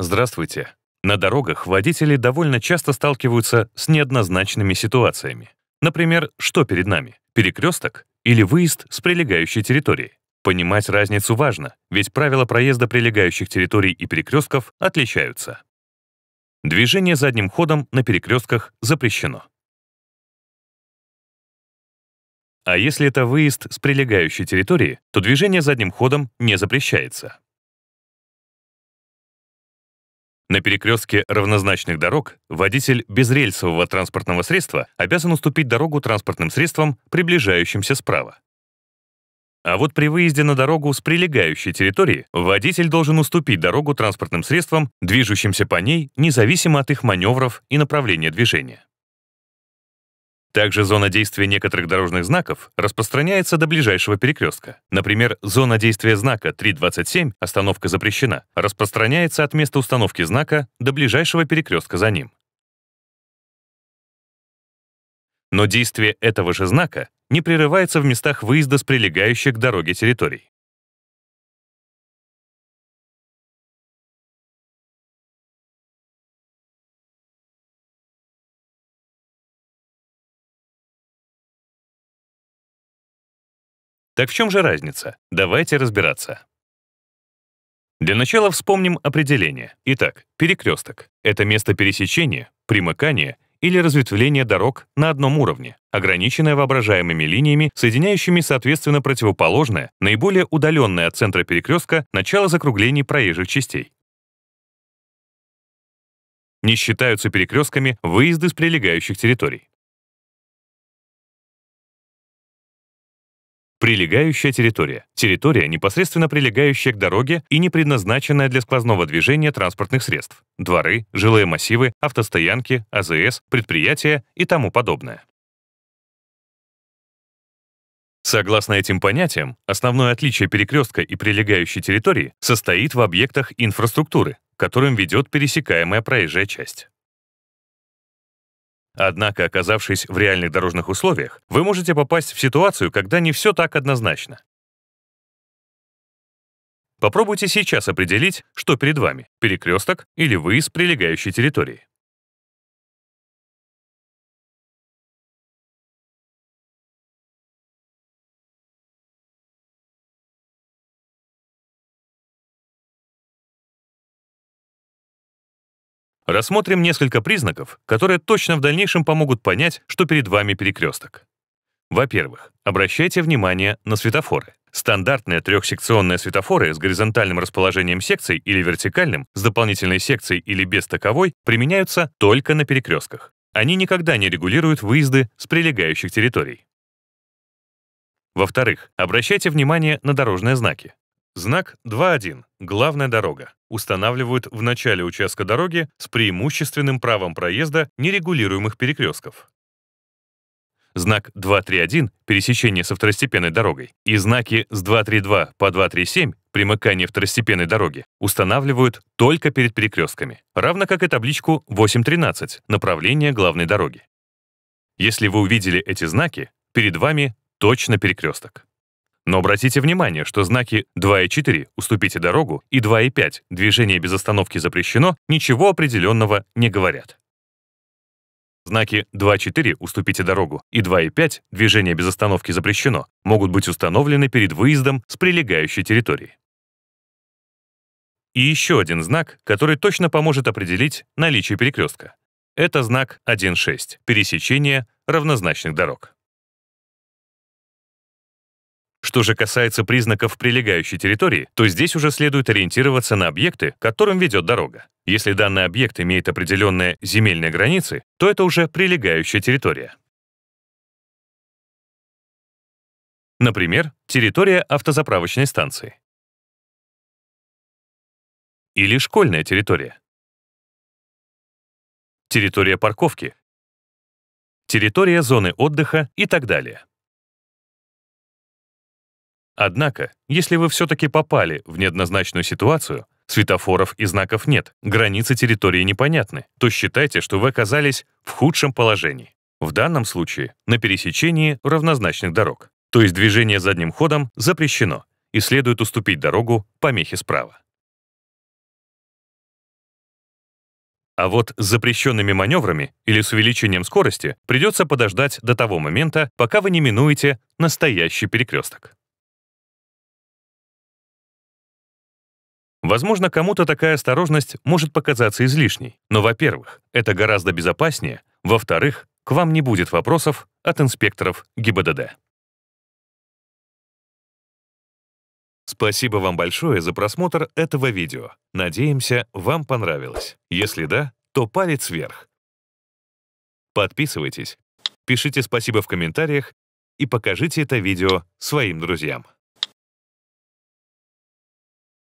Здравствуйте. На дорогах водители довольно часто сталкиваются с неоднозначными ситуациями. Например, что перед нами? Перекресток или выезд с прилегающей территории? Понимать разницу важно, ведь правила проезда прилегающих территорий и перекрестков отличаются. Движение задним ходом на перекрестках запрещено. А если это выезд с прилегающей территории, то движение задним ходом не запрещается. На перекрестке равнозначных дорог водитель безрельсового транспортного средства обязан уступить дорогу транспортным средствам, приближающимся справа. А вот при выезде на дорогу с прилегающей территории водитель должен уступить дорогу транспортным средствам, движущимся по ней, независимо от их маневров и направления движения. Также зона действия некоторых дорожных знаков распространяется до ближайшего перекрестка. Например, зона действия знака 3.27 «Остановка запрещена» распространяется от места установки знака до ближайшего перекрестка за ним. Но действие этого же знака не прерывается в местах выезда с прилегающих к дороге территорий. Так в чем же разница? Давайте разбираться. Для начала вспомним определение. Итак, перекресток — это место пересечения, примыкания или разветвления дорог на одном уровне, ограниченное воображаемыми линиями, соединяющими соответственно противоположное, наиболее удаленное от центра перекрестка начало закруглений проезжих частей. Не считаются перекрестками выезды с прилегающих территорий. Прилегающая территория. Территория, непосредственно прилегающая к дороге и не предназначенная для сквозного движения транспортных средств. Дворы, жилые массивы, автостоянки, АЗС, предприятия и тому подобное. Согласно этим понятиям, основное отличие перекрестка и прилегающей территории состоит в объектах инфраструктуры, которым ведет пересекаемая проезжая часть. Однако, оказавшись в реальных дорожных условиях, вы можете попасть в ситуацию, когда не все так однозначно. Попробуйте сейчас определить, что перед вами — перекресток или выезд прилегающей территории. Рассмотрим несколько признаков, которые точно в дальнейшем помогут понять, что перед вами перекресток. Во-первых, обращайте внимание на светофоры. Стандартные трехсекционные светофоры с горизонтальным расположением секций или вертикальным, с дополнительной секцией или без таковой, применяются только на перекрестках. Они никогда не регулируют выезды с прилегающих территорий. Во-вторых, обращайте внимание на дорожные знаки. Знак 2.1 «Главная дорога» устанавливают в начале участка дороги с преимущественным правом проезда нерегулируемых перекрестков. Знак 2.3.1 «Пересечение со второстепенной дорогой» и знаки с 2.3.2 по 2.3.7 «Примыкание второстепенной дороги» устанавливают только перед перекрестками, равно как и табличку 8.13 «Направление главной дороги». Если вы увидели эти знаки, перед вами точно перекресток. Но обратите внимание, что знаки 2 и 4 «Уступите дорогу» и 2 и 5 «Движение без остановки запрещено» ничего определенного не говорят. Знаки и 2.4 «Уступите дорогу» и и 2.5 «Движение без остановки запрещено» могут быть установлены перед выездом с прилегающей территории. И еще один знак, который точно поможет определить наличие перекрестка. Это знак 1.6 «Пересечение равнозначных дорог». Что же касается признаков прилегающей территории, то здесь уже следует ориентироваться на объекты, к которым ведет дорога. Если данный объект имеет определенные земельные границы, то это уже прилегающая территория. Например, территория автозаправочной станции. Или школьная территория. Территория парковки. Территория зоны отдыха и так далее. Однако, если вы все-таки попали в неоднозначную ситуацию, светофоров и знаков нет, границы территории непонятны, то считайте, что вы оказались в худшем положении. В данном случае на пересечении равнозначных дорог. То есть движение задним ходом запрещено, и следует уступить дорогу помехе справа. А вот с запрещенными маневрами или с увеличением скорости придется подождать до того момента, пока вы не минуете настоящий перекресток. Возможно, кому-то такая осторожность может показаться излишней, но, во-первых, это гораздо безопаснее, во-вторых, к вам не будет вопросов от инспекторов ГИБДД. Спасибо вам большое за просмотр этого видео. Надеемся, вам понравилось. Если да, то палец вверх. Подписывайтесь, пишите спасибо в комментариях и покажите это видео своим друзьям.